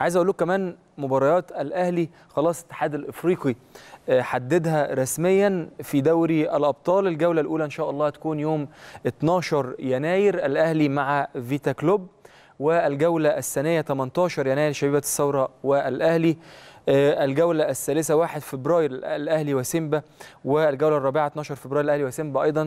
عايز اقول لكم كمان مباريات الاهلي خلاص الاتحاد الافريقي آه، حددها رسميا في دوري الابطال الجوله الاولى ان شاء الله هتكون يوم 12 يناير الاهلي مع فيتا كلوب والجولة الثانية 18 يناير شبيبة الثورة والأهلي آه، الجولة الثالثة 1 فبراير الأهلي وسيمبا والجولة الرابعة 12 فبراير الأهلي وسيمبا أيضا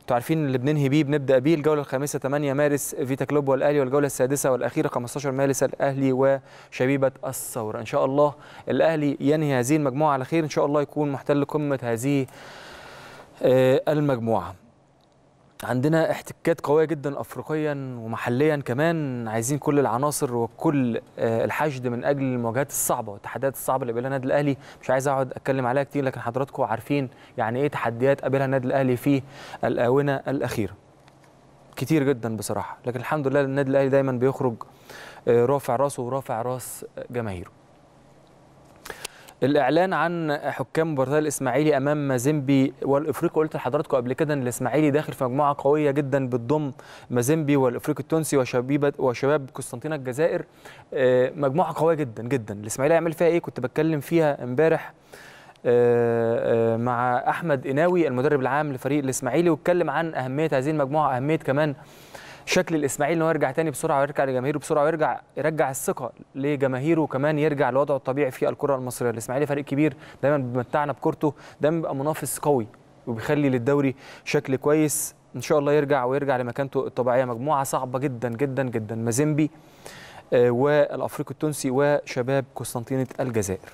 أنتوا عارفين اللي بننهي بيه بنبدأ بيه الجولة الخامسة 8 مارس فيتا كلوب والأهلي والجولة السادسة والأخيرة 15 مارس الأهلي وشبيبة الثورة إن شاء الله الأهلي ينهي هذه المجموعة على خير إن شاء الله يكون محتل قمة هذه آه، المجموعة عندنا احتكاكات قوية جدا أفريقيا ومحليا كمان عايزين كل العناصر وكل آه، الحشد من أجل المواجهات الصعبة والتحديات الصعبة اللي بيقابلها النادي الأهلي مش عايز أقعد أتكلم عليها كتير لكن حضراتكم عارفين يعني إيه تحديات قابلها النادي الأهلي في الآونة الأخيرة كتير جدا بصراحة لكن الحمد لله النادي الأهلي دايما بيخرج آه، رافع راسه ورافع راس جماهيره الاعلان عن حكام مباراه الاسماعيلي امام مازيمبي والافريقي قلت لحضراتكم قبل كده ان الاسماعيلي داخل في مجموعه قويه جدا بتضم مازيمبي والافريقي التونسي وشبيبه وشباب قسطنطينه الجزائر آه، مجموعه قويه جدا جدا الاسماعيلي هيعمل فيها ايه كنت بتكلم فيها امبارح آه، آه، مع احمد اناوي المدرب العام لفريق الاسماعيلي واتكلم عن اهميه هذه المجموعه اهميه كمان شكل الاسماعيلي ان هو يرجع تاني بسرعه ويرجع لجماهيره بسرعه ويرجع يرجع الثقه لجماهيره وكمان يرجع لوضعه الطبيعي في الكره المصريه الاسماعيلي فريق كبير دايما بيمتعنا بكورته دايما بيبقى منافس قوي وبيخلي للدوري شكل كويس ان شاء الله يرجع ويرجع لمكانته الطبيعيه مجموعه صعبه جدا جدا جدا مازيمبي آه، والافريقي التونسي وشباب قسطنطينه الجزائر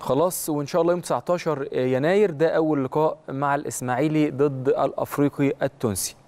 خلاص وان شاء الله يوم 19 آه، يناير ده اول لقاء مع الاسماعيلي ضد الافريقي التونسي